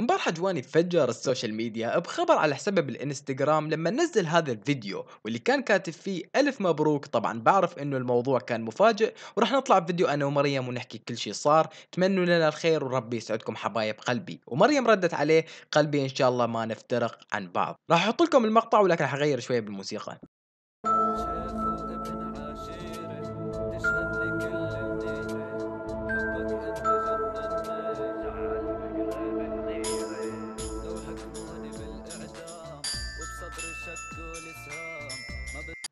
امبارح جواني تفجر السوشيال ميديا بخبر على حسابه بالانستغرام لما نزل هذا الفيديو واللي كان كاتب فيه ألف مبروك طبعا بعرف انه الموضوع كان مفاجئ وراح نطلع بفيديو انا ومريم ونحكي كل شيء صار تمنوا لنا الخير وربي يسعدكم حبايب قلبي ومريم ردت عليه قلبي ان شاء الله ما نفترق عن بعض راح احط لكم المقطع ولكن حغير شويه بالموسيقى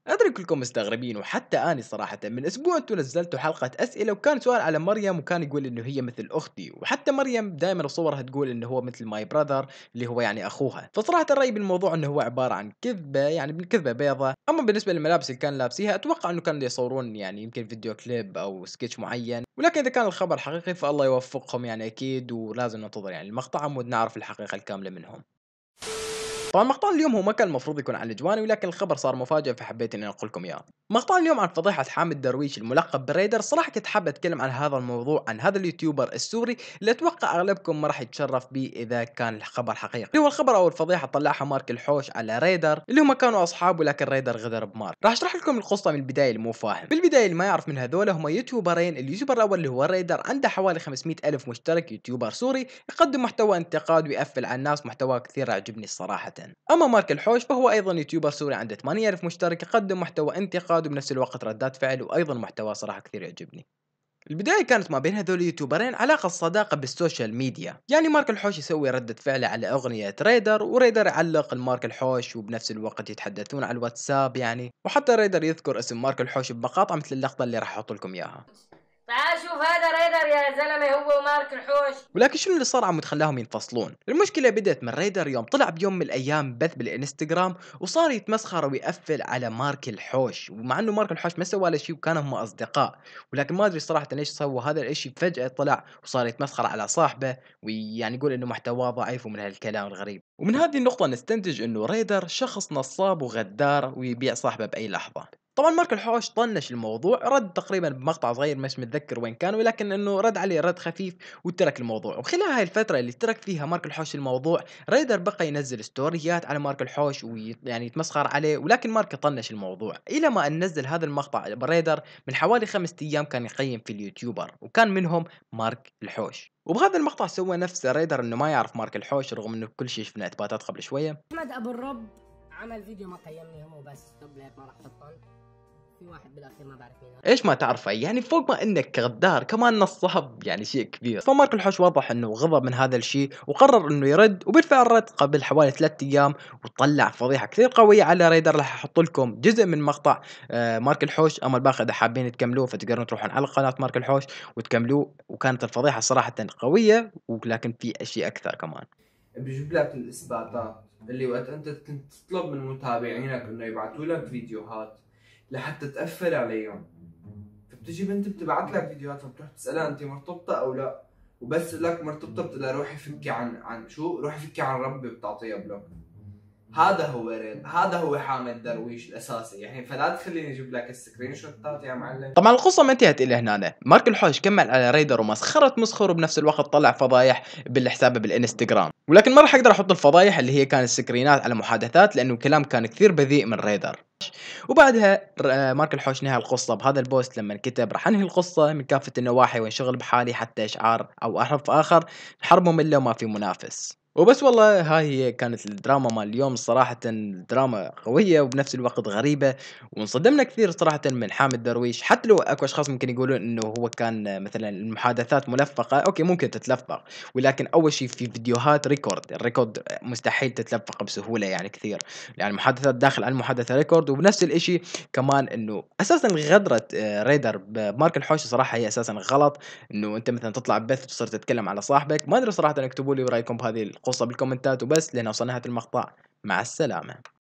ادري كلكم مستغربين وحتى اني صراحه من اسبوع انتوا نزلتوا حلقه اسئله وكان سؤال على مريم وكان يقول انه هي مثل اختي وحتى مريم دائما صورها تقول انه هو مثل ماي براذر اللي هو يعني اخوها فصراحه الراي بالموضوع انه هو عباره عن كذبه يعني كذبه بيضة اما بالنسبه للملابس اللي كان لابسيها اتوقع انه كانوا يصورون يعني يمكن فيديو كليب او سكتش معين ولكن اذا كان الخبر حقيقي فالله يوفقهم يعني اكيد ولازم ننتظر يعني المقطع عمود نعرف الحقيقه الكامله منهم طبعا مقطع اليوم هو ما كان المفروض يكون عن الجواني ولكن الخبر صار مفاجئ فحبيت اني اقول لكم اياه. مقطع اليوم عن فضيحة حامد درويش الملقب بريدر صراحة كنت حاب اتكلم عن هذا الموضوع عن هذا اليوتيوبر السوري اللي اتوقع اغلبكم ما راح يتشرف به اذا كان الخبر حقيقي. اللي هو الخبر او الفضيحة طلعها مارك الحوش على ريدر اللي هم كانوا اصحاب ولكن ريدر غدر بمارك. راح اشرح لكم القصة من البداية اللي مو فاهم. بالبداية اللي ما يعرف من هذول هم يوتيوبرين اليوتيوبر الاول اللي هو ريدر عنده حوالي 500 الف مشترك يوتيوبر سوري يقدم محتوى انتقاد ويقفل على الناس محتوى كثير عجبني صراحة. جدا اما مارك الحوش فهو ايضا يوتيوبر سوري عنده 8000 مشترك يقدم محتوى انتقاد وبنفس الوقت ردات فعل وايضا محتوى صراحه كثير يعجبني البداية كانت ما بين هذول اليوتيوبرين علاقة صداقة بالسوشيال ميديا يعني مارك الحوش يسوي ردة فعله على أغنية ريدر وريدر يعلق المارك الحوش وبنفس الوقت يتحدثون على الواتساب يعني وحتى ريدر يذكر اسم مارك الحوش بمقاطع مثل اللقطة اللي راح أحط لكم إياها تعال شوف هذا ريدر يا زلمه هو ومارك الحوش ولكن شنو اللي صار عم تخلاهم ينفصلون المشكله بدت من ريدر يوم طلع بيوم من الايام بث بالانستغرام وصار يتمسخر ويقفل على مارك الحوش ومع انه مارك الحوش ما سوى له شيء وكانوا هم اصدقاء ولكن ما ادري صراحه ليش سوى هذا الشيء فجاه طلع وصار يتمسخر على صاحبه ويعني يقول انه محتواه ضعيف ومن هالكلام الغريب ومن هذه النقطة نستنتج انه ريدر شخص نصاب وغدار ويبيع صاحبه بأي لحظة طبعا مارك الحوش طنش الموضوع رد تقريبا بمقطع صغير مش متذكر وين كان ولكن انه رد عليه رد خفيف وترك الموضوع وخلال هاي الفتره اللي ترك فيها مارك الحوش الموضوع ريدر بقى ينزل ستوريات على مارك الحوش ويعني يتمسخر عليه ولكن مارك طنش الموضوع الى ما ان نزل هذا المقطع بريدر من حوالي خمسة ايام كان يقيم في اليوتيوبر وكان منهم مارك الحوش وبهذا المقطع سوى نفس ريدر انه ما يعرف مارك الحوش رغم انه كل شيء شفنا اثباتات قبل شويه احمد ابو الرب عمل فيديو ما قيمني هو بس قبل ما راح تطن في واحد بالاخير ما بعرف مين ايش ما تعرفه يعني فوق ما انك غدار كمان نصاب يعني شيء كبير فمارك الحوش واضح انه غضب من هذا الشيء وقرر انه يرد وبالفعل رد قبل حوالي ثلاثة ايام وطلع فضيحه كثير قويه على ريدر راح احط لكم جزء من مقطع آه، مارك الحوش اما الباقي اذا حابين تكملوه فتقدرون تروحون على قناه مارك الحوش وتكملوه وكانت الفضيحه صراحه قويه ولكن في اشياء اكثر كمان بجيب لك الاثباتات اللي وقت انت كنت تطلب من متابعينك انه يبعثوا لك فيديوهات لحتى تقفل عليهم فبتجي بنت بتبعت لك فيديوهات فبتروح تسالها انت مرتبطه او لا وبس لك مرتبطه بتقول روحي فكي عن عن شو روحي فكي عن ربي بتعطيها بلوك هذا هو رين هذا هو حامد درويش الاساسي يعني فلا تخليني اجيب لك السكرين شوتات يا معلم طبعا القصه ما انتهت الى هنا مارك الحوش كمل على ريدر ومسخره مسخر وبنفس الوقت طلع فضايح بالحساب بالانستغرام ولكن ما راح اقدر احط الفضايح اللي هي كانت سكرينات على محادثات لانه كلام كان كثير بذيء من ريدر وبعدها مارك الحوش نهى القصه بهذا البوست لما كتب راح انهي القصه من كافه النواحي وانشغل بحالي حتى اشعار او حرف اخر الحرب ممله وما في منافس وبس والله هاي هي كانت الدراما مال اليوم صراحة دراما قوية وبنفس الوقت غريبة وانصدمنا كثير صراحة من حامد درويش حتى لو اكو اشخاص ممكن يقولون انه هو كان مثلا المحادثات ملفقة اوكي ممكن تتلفق ولكن اول شيء في فيديوهات ريكورد الريكورد مستحيل تتلفق بسهولة يعني كثير يعني المحادثات داخل على المحادثة ريكورد وبنفس الاشي كمان انه اساسا غدرة آه، ريدر بمارك الحوش صراحة هي اساسا غلط انه انت مثلا تطلع ببث تصير تتكلم على صاحبك ما ادري صراحة اكتبوا لي رايكم بهذه خاصة بالكومنتات وبس لنا وصلنا نهاية المقطع مع السلامة